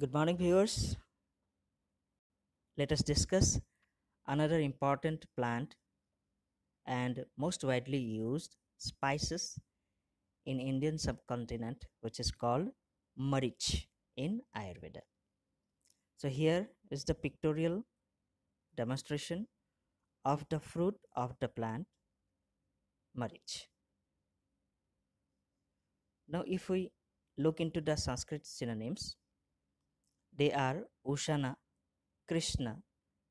Good morning, viewers. Let us discuss another important plant and most widely used spices in Indian subcontinent, which is called marich in Ayurveda. So here is the pictorial demonstration of the fruit of the plant marich. Now, if we look into the Sanskrit synonyms, they are Ushana, Krishna,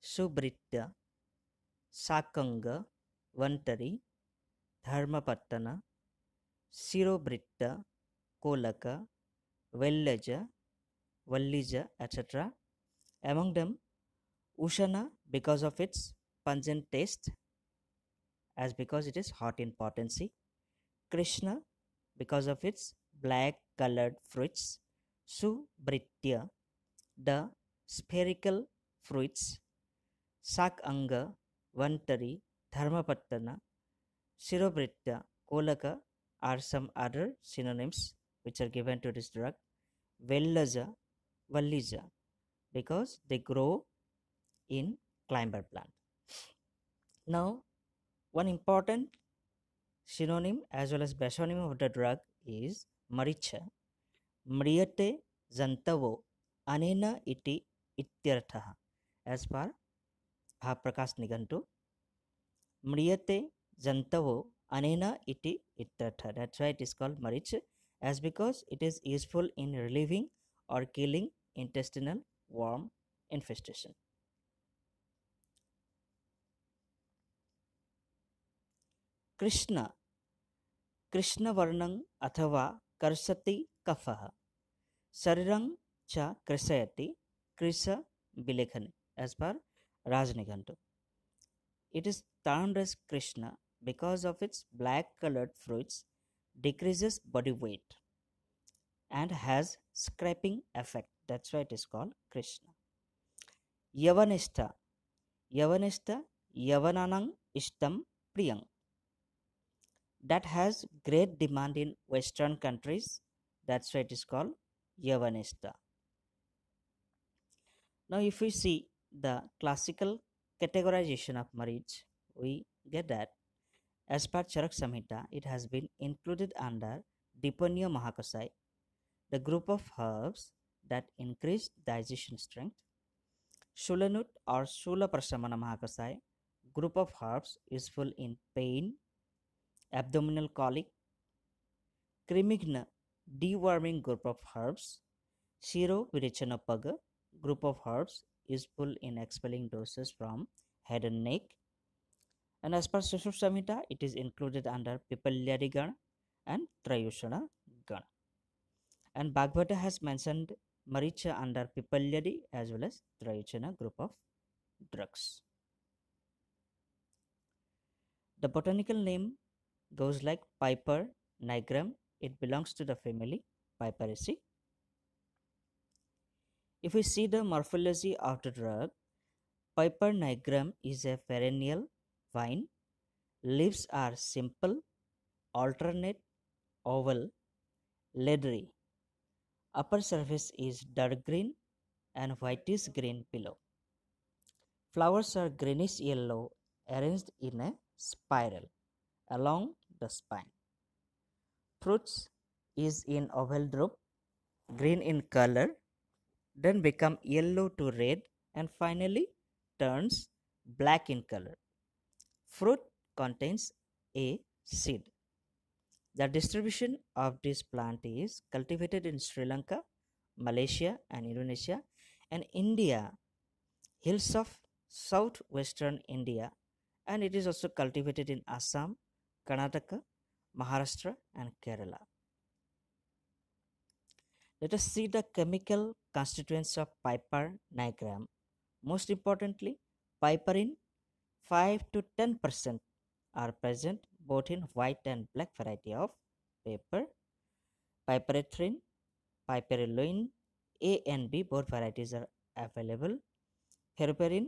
Subritta, Sakanga, Vantari, Dharmapattana, Sirobritta, Kolaka, Vellaja, Vallija, etc. Among them, Ushana, because of its pungent taste, as because it is hot in potency, Krishna, because of its black colored fruits, Subritya, the spherical fruits Sakanga, Vantari, Dharmapattana, Sirobritta, Kolaka are some other synonyms which are given to this drug. Vellaza, Valliza because they grow in climber plant. Now, one important synonym as well as basionym of the drug is maricha. Mriate zantavo अनेन इति इत्यर्थः as per महाप्रकाश निघंटु म्रियते जंतवो अनेन इति इत्यर्थः that's why it is called मरीच as because it is useful in relieving or killing intestinal worm infestation. कृष्ण कृष्णवर्णं अथवा कर्षति कफः शरीरं चा क्रिसायटी क्रिस बिलेखने एज पर राजनीघंट इट इज टर्नड एज कृष्ण because of its black coloured fruits decreases body weight and has scraping effect that's why it is called कृष्ण यवनिष्ठ यवनिष्ठ यवन इष्ट प्रिय that has great demand in western countries that's why it is called यवनिष्ठ Now, if we see the classical categorization of marriage, we get that as per Charak Samhita, it has been included under Deponia Mahakasai, the group of herbs that increase digestion strength. Shulanut or Shula Prasamana Mahakasai, group of herbs useful in pain, abdominal colic. Krimigna, deworming group of herbs. Shiro paga group of herbs useful in expelling doses from head and neck. And as per Sushruta Samhita, it is included under Pipalyadi and Trayushana Gana. And Bhagavata has mentioned Maricha under Pipalyadi as well as Trayushana group of drugs. The botanical name goes like Piper nigrum. It belongs to the family Piperaceae if we see the morphology of the drug, Piper nigrum is a perennial vine. Leaves are simple, alternate, oval, leathery. Upper surface is dark green and whitish green below. Flowers are greenish yellow arranged in a spiral along the spine. Fruits is in oval drupe, green in color then become yellow to red and finally turns black in color. Fruit contains a seed. The distribution of this plant is cultivated in Sri Lanka, Malaysia, and Indonesia, and India, hills of southwestern India, and it is also cultivated in Assam, Karnataka, Maharashtra, and Kerala. Let us see the chemical constituents of piper nigram. Most importantly, piperine, 5 to 10% are present both in white and black variety of paper. Piperethrin, piperylene, A and B both varieties are available. Heroperin,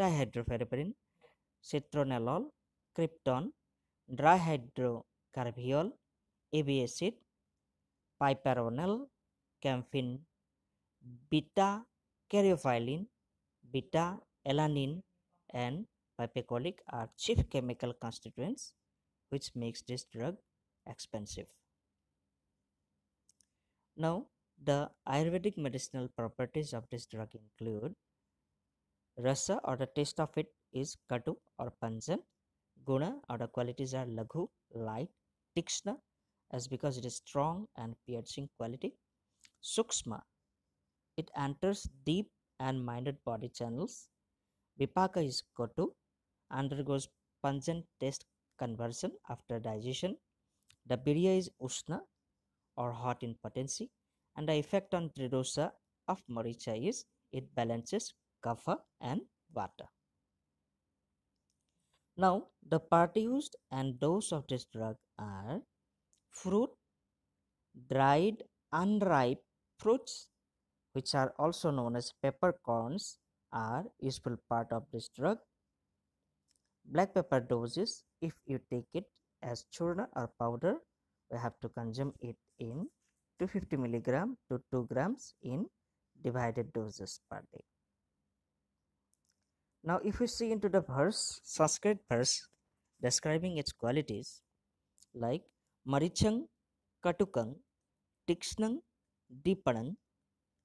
dihydroferroperin, citronellol, krypton, dihydrocarbiol, AB acid, piperonal, Camphin, beta caryophyllin, beta alanine, and pipecolic are chief chemical constituents which makes this drug expensive. Now, the Ayurvedic medicinal properties of this drug include rasa or the taste of it is katu or panjan, guna or the qualities are laghu, light, tikshna as because it is strong and piercing quality Sukshma. It enters deep and minded body channels. Vipaka is Kotu, undergoes pungent taste conversion after digestion. The birya is usna, or hot in potency, and the effect on Tridosa of Maricha is it balances Kapha and Vata. Now, the part used and dose of this drug are fruit, dried, unripe, Fruits, which are also known as peppercorns, are useful part of this drug. Black pepper doses, if you take it as churna or powder, we have to consume it in 250 milligram to 2 grams in divided doses per day. Now, if we see into the verse, Sanskrit verse describing its qualities like Marichang, Katukang, Tikshnang, दीपणं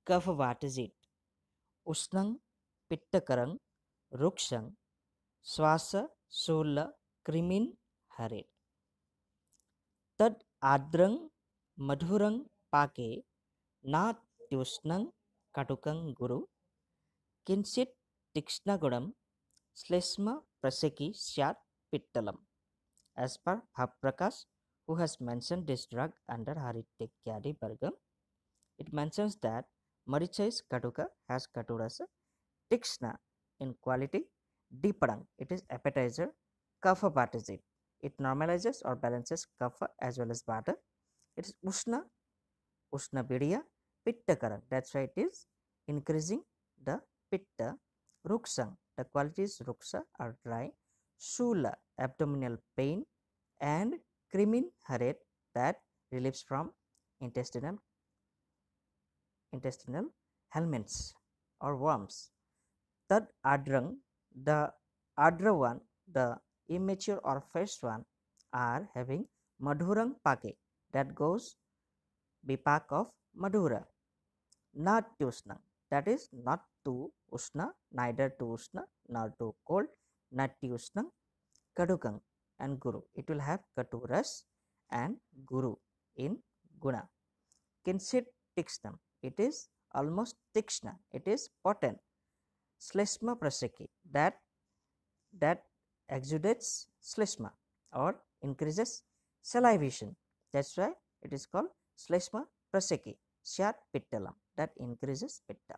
कफवातजित् उष्णं श्वास शूल श्वासशूलकृमिन् हरे तद आद्र मधुर पाके नात्युष्णं कटुकं गुरु किञ्चित् तीक्ष्णगुणं श्लेष्मप्रसेकी स्यात् pittalum. As per Haprakas, who has mention this drug under Haritikyadi Bargam, It mentions that Marichais katuka has katuras Tikshna in quality, Deeparang it is appetizer, Kapha bat it. normalizes or balances Kapha as well as Bata. It is Ushna, Ushna Bidya, karan. that's why it is increasing the Pitta, Ruksang the qualities Ruksa are dry, Shula abdominal pain, and Krimin Haret that relieves from intestinal intestinal helminths or worms. Third adrang the adra one, the immature or first one, are having madhurang pake that goes bipak of madhura. Not usna that is not too usna, neither too usna nor too cold, natti usna, kadukang and guru. It will have katuras and guru in guna. Kinsit tixnam it is almost tikshna, it is potent. Sleshma prasaki that that exudates sleshma or increases salivation. That's why it is called sleshma prasaki, Shar pittalam that increases pitta.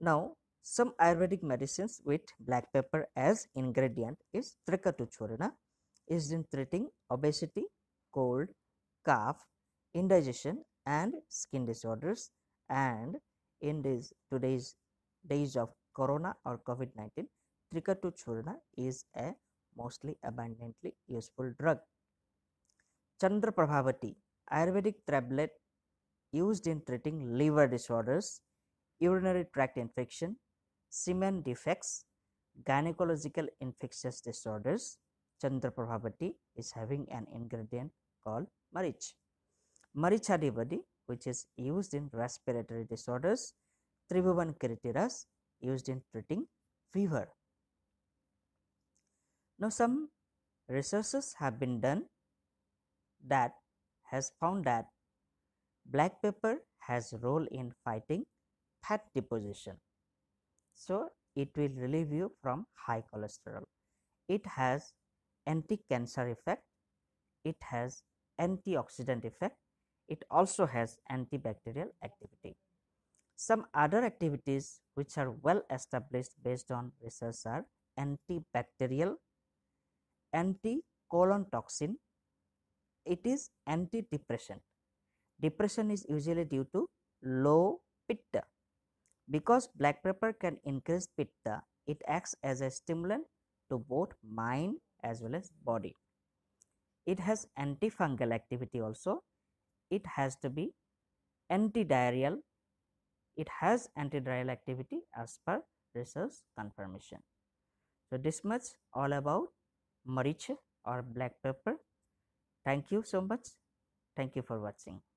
Now, some Ayurvedic medicines with black pepper as ingredient is Trikatuchurana is in treating obesity, cold, cough, indigestion and skin disorders and in this today's days of corona or covid-19 trichotillurina is a mostly abundantly useful drug chandra prabhavati ayurvedic tablet used in treating liver disorders urinary tract infection semen defects gynecological infectious disorders chandra prabhavati is having an ingredient called marich Marichadivadi, which is used in respiratory disorders, Tribhuvan kiritiras, used in treating fever. Now, some researches have been done that has found that black pepper has role in fighting fat deposition. So, it will relieve you from high cholesterol. It has anti-cancer effect, it has antioxidant effect, it also has antibacterial activity. Some other activities which are well established based on research are antibacterial, anti-colon toxin, it is antidepressant. Depression is usually due to low pitta. Because black pepper can increase pitta, it acts as a stimulant to both mind as well as body. It has antifungal activity also it has to be antidiarrheal it has antidiarrheal activity as per research confirmation so this much all about marich or black pepper thank you so much thank you for watching